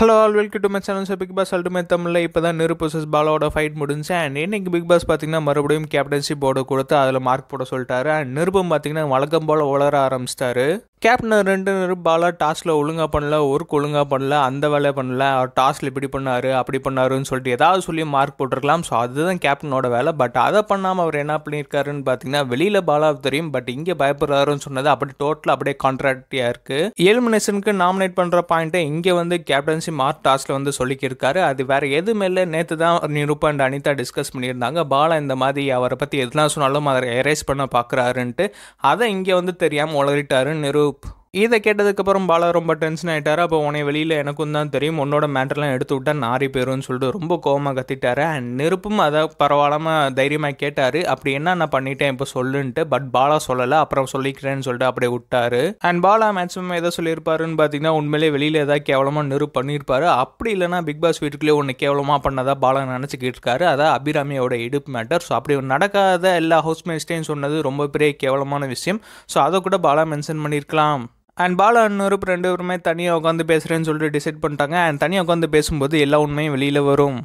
hello all welcome to my channel sir Bigg Boss ultimate தமிழில் இப்போ தான் நிருபசஸ் பாலாவோட ஃபைட் முடிஞ்சு அண்ட் இன்றைக்கி பிக் பாஸ் பார்த்திங்கன்னா மறுபடியும் கேப்டன்ஷிப் போர்டு கொடுத்து அதில் மார்க் போட சொல்லிட்டாரு அண்ட் நிருபம் பார்த்திங்கன்னா வழக்கம் போல் உளர ஆரம்பிச்சிட்டாரு கேப்டன் ரெண்டு பாலாக டாஸில் ஒழுங்காக பண்ணல ஒர்க் ஒழுங்காக பண்ணல அந்த வேலை பண்ணல அவர் டாஸில் இப்படி பண்ணார் அப்படி பண்ணாருன்னு சொல்லிட்டு ஏதாவது சொல்லி மார்க் போட்டிருக்கலாம் ஸோ அதுதான் கேப்டனோட வேலை பட் அதை பண்ணாமல் அவர் என்ன பண்ணியிருக்காருன்னு பார்த்தீங்கன்னா வெளியில் பாலாக தெரியும் பட் இங்கே பயப்படுறாருன்னு சொன்னது அப்படி டோட்டலாக அப்படியே கான்ட்ராக்டியாக இருக்குது எலிமினேஷனுக்கு நாமினேட் பண்ணுற பாயிண்ட்டை இங்கே வந்து கேப்டன்சி மார்க் டாஸில் வந்து சொல்லிக்கிருக்காரு அது வேறு எதுவுமே இல்லை நேற்று தான் நிரூபா அண்ட் அனிதா டிஸ்கஸ் பண்ணியிருந்தாங்க பாலா இந்த மாதிரி அவரை பற்றி எதுனா சொன்னாலும் அதை எரேஸ் பண்ண பார்க்குறாருன்ட்டு அதை இங்கே வந்து தெரியாமல் உளறிட்டாருன்னு நிரூ rope இதை கேட்டதுக்கப்புறம் பாலா ரொம்ப டென்ஷன் ஆகிட்டாரு அப்போ உனைய வெளியில் எனக்கும் தான் தெரியும் உன்னோட மேட்டர்லாம் எடுத்து விட்டா நாரி போயிரும்னு சொல்லிட்டு ரொம்ப கோவமாக கத்திட்டாரு அண்ட் நெருப்பும் அதை பரவாயில்லாமல் தைரியமாக கேட்டார் அப்படி என்ன நான் பண்ணிட்டேன் இப்போ சொல்லுன்ட்டு பட் பாலா சொல்லலை அப்புறம் சொல்லிக்கிறேன்னு சொல்லிட்டு அப்படியே விட்டாரு அண்ட் பாலா மேக்ஸிமம் எதை சொல்லியிருப்பாருன்னு பார்த்தீங்கன்னா உண்மையிலே வெளியில் ஏதாவது கேவலமாக நெருப்பு பண்ணியிருப்பாரு அப்படி இல்லைனா பிக் பாஸ் வீட்டுக்குள்ளே ஒன்று கேவலமாக பண்ணதா பாலா நினச்சிக்கிட்டு இருக்காரு அதான் அபிராமியோட இடுப்பு மேட்டர் ஸோ அப்படி நடக்காத எல்லா ஹவுஸ் ஹவுஸ்மேட்ஸ்டையும் சொன்னது ரொம்ப பெரிய கேவலமான விஷயம் ஸோ அதை கூட பாலா மென்ஷன் பண்ணியிருக்கலாம் அண்ட் பாலா அன்னூருப் ரெண்டு பேருமே தனியாக உட்காந்து பேசுகிறேன்னு சொல்லிட்டு டிசைட் பண்ணிட்டாங்க அண்ட் தனியாக உட்காந்து பேசும்போது எல்லா உண்மையும் வெளியில் வரும்